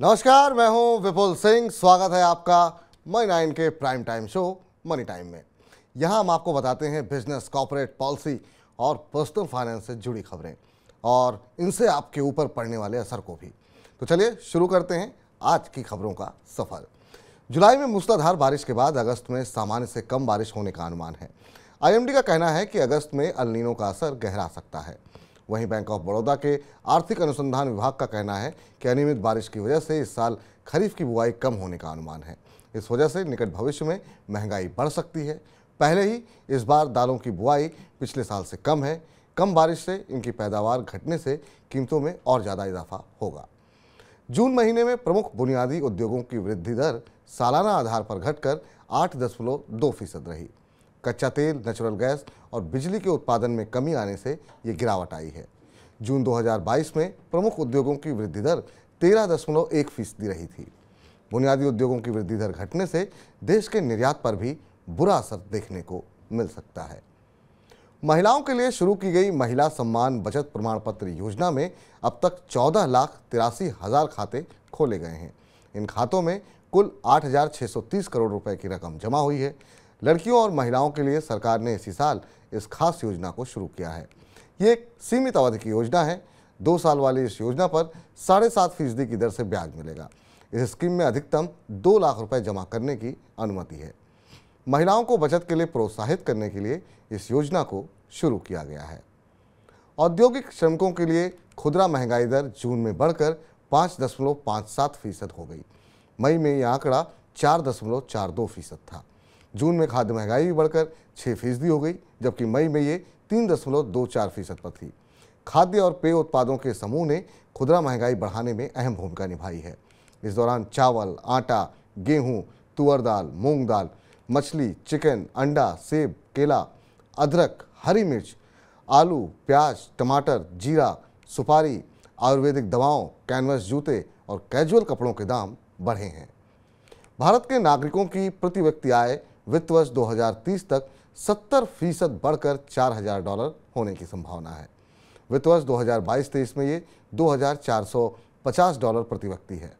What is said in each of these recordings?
नमस्कार मैं हूं विपुल सिंह स्वागत है आपका मई नाइन के prime time show money time में यहां हम आपको बताते हैं बिजनेस कॉरपोरेट पॉलिसी और पर्सनल फाइनेंस से जुड़ी खबरें और इनसे आपके ऊपर पड़ने वाले असर को भी तो चलिए शुरू करते हैं आज की खबरों का सफ़र जुलाई में मूसलाधार बारिश के बाद अगस्त में सामान्य से कम बारिश होने का अनुमान है आईएमडी का कहना है कि अगस्त में अल का असर गहरा सकता है वहीं बैंक ऑफ बड़ौदा के आर्थिक अनुसंधान विभाग का कहना है कि अनियमित बारिश की वजह से इस साल खरीफ की बुआई कम होने का अनुमान है इस वजह से निकट भविष्य में महंगाई बढ़ सकती है पहले ही इस बार दालों की बुआई पिछले साल से कम है कम बारिश से इनकी पैदावार घटने से कीमतों में और ज़्यादा इजाफा होगा जून महीने में प्रमुख बुनियादी उद्योगों की वृद्धि दर सालाना आधार पर घटकर आठ दशमलव दो फीसद रही कच्चा तेल नेचुरल गैस और बिजली के उत्पादन में कमी आने से ये गिरावट आई है जून 2022 में प्रमुख उद्योगों की वृद्धि दर तेरह दशमलव एक फीसदी रही थी बुनियादी उद्योगों की वृद्धि दर घटने से देश के निर्यात पर भी बुरा असर देखने को मिल सकता है महिलाओं के लिए शुरू की गई महिला सम्मान बचत प्रमाण पत्र योजना में अब तक चौदह लाख तिरासी हजार खाते खोले गए हैं इन खातों में कुल 8,630 करोड़ रुपए की रकम जमा हुई है लड़कियों और महिलाओं के लिए सरकार ने इसी साल इस खास योजना को शुरू किया है ये एक सीमित अवधि की योजना है दो साल वाली इस योजना पर साढ़े सात फीसदी की दर से ब्याज मिलेगा इस स्कीम में अधिकतम दो लाख रुपए जमा करने की अनुमति है महिलाओं को बचत के लिए प्रोत्साहित करने के लिए इस योजना को शुरू किया गया है औद्योगिक श्रमिकों के लिए खुदरा महंगाई दर जून में बढ़कर पाँच दशमलव पाँच सात फीसद हो गई मई में यह आंकड़ा चार दशमलव चार दो फीसद था जून में खाद्य महंगाई भी बढ़कर छः फीसदी हो गई जबकि मई में ये तीन दशमलव दो चार फीसद पर थी खाद्य और पेय उत्पादों के समूह ने खुदरा महंगाई बढ़ाने में अहम भूमिका निभाई है इस दौरान चावल आटा गेहूँ तुअर दाल मूंग दाल मछली चिकन अंडा सेब केला अदरक हरी मिर्च आलू प्याज टमाटर जीरा सुपारी आयुर्वेदिक दवाओं कैनवस जूते और कैजुअल कपड़ों के दाम बढ़े हैं भारत के नागरिकों की प्रति व्यक्ति आय वित्त वर्ष 2030 तक 70 फीसद बढ़कर 4000 डॉलर होने की संभावना है वित्त वर्ष 2022-23 में ये 2450 डॉलर प्रति व्यक्ति है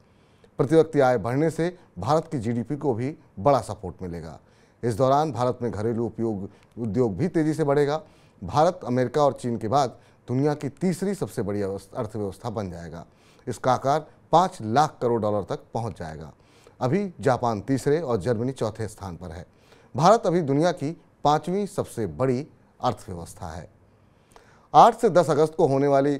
प्रति व्यक्ति आय बढ़ने से भारत की जीडीपी को भी बड़ा सपोर्ट मिलेगा इस दौरान भारत में घरेलू उपयोग उद्योग भी तेजी से बढ़ेगा भारत अमेरिका और चीन के बाद दुनिया की तीसरी सबसे बड़ी अर्थव्यवस्था बन जाएगा इसका आकार पाँच लाख करोड़ डॉलर तक पहुँच जाएगा अभी जापान तीसरे और जर्मनी चौथे स्थान पर है भारत अभी दुनिया की पांचवी सबसे बड़ी अर्थव्यवस्था है आठ से दस अगस्त को होने वाली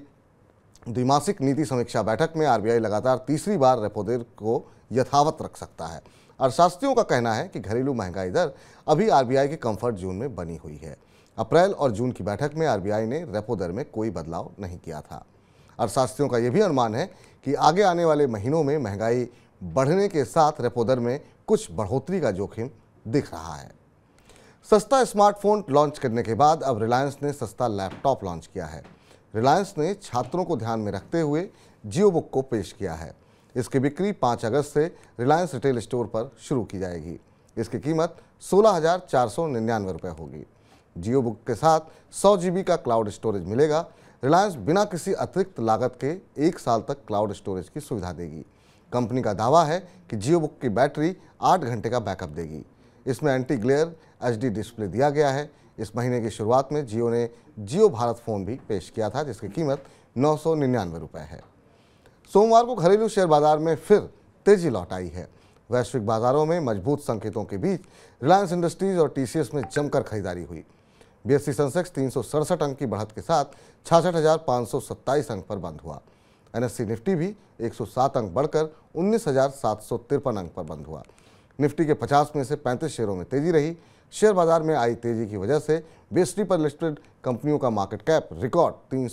द्विमासिक नीति समीक्षा बैठक में आरबीआई लगातार तीसरी बार रेपो दर को यथावत रख सकता है अर्थशास्त्रियों का कहना है कि घरेलू महंगाई दर अभी आरबीआई के कंफर्ट जोन में बनी हुई है अप्रैल और जून की बैठक में आरबीआई ने रेपो दर में कोई बदलाव नहीं किया था अर्थशास्त्रियों का यह भी अनुमान है कि आगे आने वाले महीनों में महंगाई बढ़ने के साथ रेपो दर में कुछ बढ़ोतरी का जोखिम दिख रहा है सस्ता स्मार्टफोन लॉन्च करने के बाद अब रिलायंस ने सस्ता लैपटॉप लॉन्च किया है रिलायंस ने छात्रों को ध्यान में रखते हुए जियो बुक को पेश किया है इसकी बिक्री 5 अगस्त से रिलायंस रिटेल स्टोर पर शुरू की जाएगी इसकी कीमत सोलह हज़ार चार सौ निन्यानवे रुपये होगी जियो बुक के साथ सौ जी का क्लाउड स्टोरेज मिलेगा रिलायंस बिना किसी अतिरिक्त लागत के एक साल तक क्लाउड स्टोरेज की सुविधा देगी कंपनी का दावा है कि जियो बुक की बैटरी आठ घंटे का बैकअप देगी इसमें एंटी ग्लेयर एच डिस्प्ले दिया गया है इस महीने की शुरुआत में जियो ने जियो भारत फ़ोन भी पेश किया था जिसकी कीमत नौ सौ निन्यानवे रुपये है सोमवार को घरेलू शेयर बाजार में फिर तेजी लौट आई है वैश्विक बाजारों में मजबूत संकेतों के बीच रिलायंस इंडस्ट्रीज और टीसीएस में जमकर खरीदारी हुई बीएससी सेंसेक्स तीन अंक की बढ़त के साथ छियासठ अंक पर बंद हुआ एनएससी निफ्टी भी 107 अंक बढ़कर उन्नीस अंक पर बंद हुआ निफ्टी के 50 में से 35 शेयरों में तेजी रही शेयर बाजार में आई तेजी की वजह से बेस्टी पर लिस्टेड कंपनियों का मार्केट कैप रिकॉर्ड तीन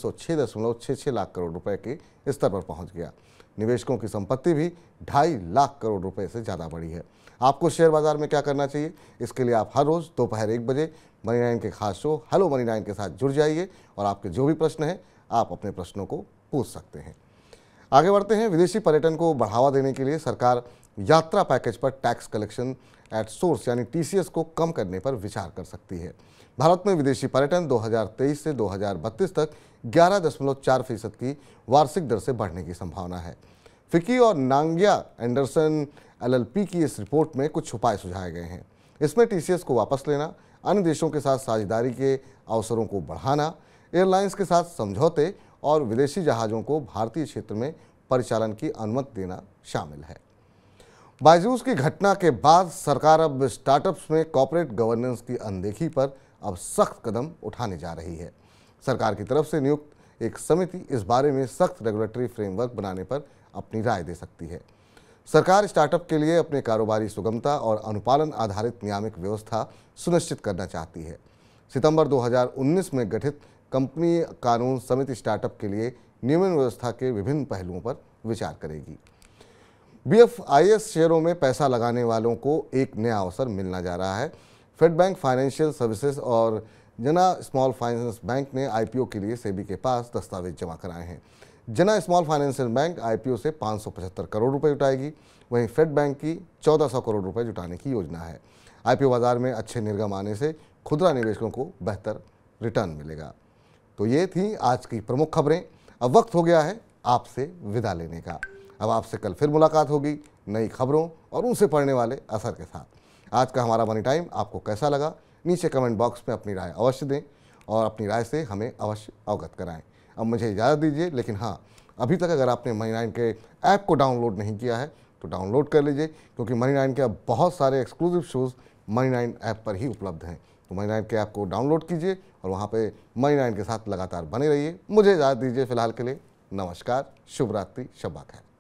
लाख करोड़ रुपए के स्तर पर पहुंच गया निवेशकों की संपत्ति भी ढाई लाख करोड़ रुपए से ज़्यादा बढ़ी है आपको शेयर बाजार में क्या करना चाहिए इसके लिए आप हर रोज़ दोपहर एक बजे मनी नाइन के खास शो हेलो मनी नाइन के साथ जुड़ जाइए और आपके जो भी प्रश्न हैं आप अपने प्रश्नों को पूछ सकते हैं आगे बढ़ते हैं विदेशी पर्यटन को बढ़ावा देने के लिए सरकार यात्रा पैकेज पर टैक्स कलेक्शन एट सोर्स यानी टीसीएस को कम करने पर विचार कर सकती है भारत में विदेशी पर्यटन 2023 से 2032 तक 11.4 फीसद की वार्षिक दर से बढ़ने की संभावना है फिक्की और नांगिया एंडरसन एलएलपी की इस रिपोर्ट में कुछ उपाय सुझाए गए हैं इसमें टीसीएस को वापस लेना अन्य देशों के साथ साझेदारी के अवसरों को बढ़ाना एयरलाइंस के साथ समझौते और विदेशी जहाज़ों को भारतीय क्षेत्र में परिचालन की अनुमति देना शामिल है बायजूस की घटना के बाद सरकार अब स्टार्टअप्स में कॉरपोरेट गवर्नेंस की अनदेखी पर अब सख्त कदम उठाने जा रही है सरकार की तरफ से नियुक्त एक समिति इस बारे में सख्त रेगुलेटरी फ्रेमवर्क बनाने पर अपनी राय दे सकती है सरकार स्टार्टअप के लिए अपने कारोबारी सुगमता और अनुपालन आधारित नियामक व्यवस्था सुनिश्चित करना चाहती है सितंबर 2019 में गठित कंपनी कानून समिति स्टार्टअप के लिए नियमन व्यवस्था के विभिन्न पहलुओं पर विचार करेगी बीएफआईएस शेयरों में पैसा लगाने वालों को एक नया अवसर मिलना जा रहा है फेड बैंक फाइनेंशियल सर्विसेज और जना स्मॉल फाइनेंस बैंक ने आईपीओ के लिए सेबी के पास दस्तावेज जमा कराए हैं जना स्मॉल फाइनेंशियल बैंक आईपीओ से पाँच करोड़ रुपए जुटाएगी वहीं फेड बैंक की 1400 करोड़ रुपए जुटाने की योजना है आईपीओ बाजार में अच्छे निर्गम आने से खुदरा निवेशकों को बेहतर रिटर्न मिलेगा तो ये थी आज की प्रमुख खबरें अब वक्त हो गया है आपसे विदा लेने का अब आपसे कल फिर मुलाकात होगी नई खबरों और उनसे पढ़ने वाले असर के साथ आज का हमारा मनी टाइम आपको कैसा लगा नीचे कमेंट बॉक्स में अपनी राय अवश्य दें और अपनी राय से हमें अवश्य अवगत कराएं अब मुझे इजाज़त दीजिए लेकिन हाँ अभी तक अगर आपने मनी नाइन के ऐप को डाउनलोड नहीं किया है तो डाउनलोड कर लीजिए क्योंकि मनी नाइन के अब बहुत सारे exclusive shows money nine app पर ही उपलब्ध हैं तो मनी नाइन के ऐप को डाउनलोड कीजिए और वहाँ पे मनी नाइन के साथ लगातार बने रहिए मुझे इजाज़त दीजिए फिलहाल के लिए नमस्कार शुभ रात्रि शब्बा खैर